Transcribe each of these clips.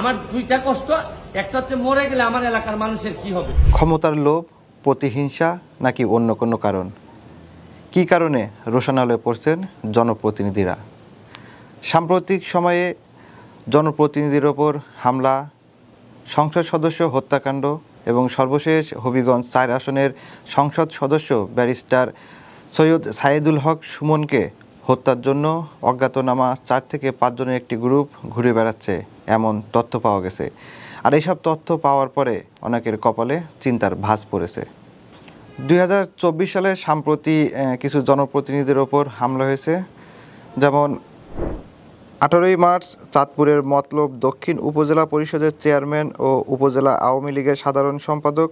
আমার দুইটা কষ্ট একটা হচ্ছে মরে গেলে আমার এলাকার মানুষের কি হবে ক্ষমতার লোভ প্রতিহিংসা নাকি অন্য কোনো কারণ কি কারণে রোশনালয়ে পড়ছেন জনপ্রতিনিধিরা সাম্প্রতিক সময়ে জনপ্রতিনিধির ওপর হামলা সংসদ সদস্য হত্যাকাণ্ড এবং সর্বশেষ হবিগঞ্জ চার আসনের সংসদ সদস্য ব্যারিস্টার সৈয়দ সাইদুল হক সুমনকে হত্যার জন্য অজ্ঞাতনামা চার থেকে পাঁচজনের একটি গ্রুপ ঘুরে বেড়াচ্ছে এমন তথ্য পাওয়া গেছে আর এইসব তথ্য পাওয়ার পরে অনেকের কপালে চিন্তার ভাঁজ পড়েছে দুই সালে সাম্প্রতি কিছু জনপ্রতিনিধির ওপর হামলা হয়েছে যেমন আঠারোই মার্চ চাঁদপুরের মতলব দক্ষিণ উপজেলা পরিষদের চেয়ারম্যান ও উপজেলা আওয়ামী লীগের সাধারণ সম্পাদক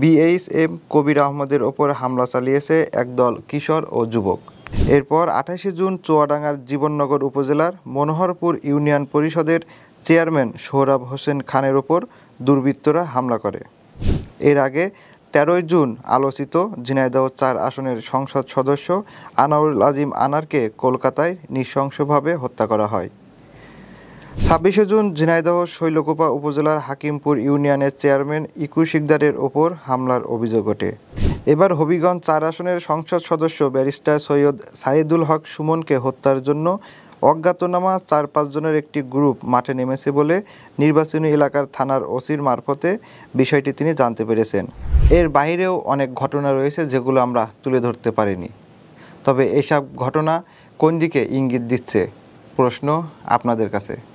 বিএইচ এম কবির আহমদের ওপর হামলা চালিয়েছে একদল কিশোর ও যুবক এরপর আঠাশে জুন চুয়াডাঙ্গার জীবননগর উপজেলার মনোহরপুর ইউনিয়ন পরিষদের চেয়ারম্যান সোহরাব হোসেন খানের ওপর দুর্বৃত্তরা হামলা করে এর আগে তেরোই জুন আলোচিত ঝিনাইদহ চার আসনের সংসদ সদস্য আনাউল আজিম আনারকে কলকাতায় নৃশংসভাবে হত্যা করা হয় ছাব্বিশে জুন ঝিনাইদহ শৈলকুপা উপজেলার হাকিমপুর ইউনিয়নের চেয়ারম্যান ইকু সিকদারের ওপর হামলার অভিযোগ ওঠে এবার হবিগঞ্জ চার আসনের সংসদ সদস্য ব্যারিস্টার সৈয়দ সাইদুল হক সুমনকে হত্যার জন্য অজ্ঞাতনামা চার পাঁচজনের একটি গ্রুপ মাঠে নেমেছে বলে নির্বাচনী এলাকার থানার ওসির মারফতে বিষয়টি তিনি জানতে পেরেছেন এর বাইরেও অনেক ঘটনা রয়েছে যেগুলো আমরা তুলে ধরতে পারিনি তবে এসব ঘটনা কোন দিকে ইঙ্গিত দিচ্ছে প্রশ্ন আপনাদের কাছে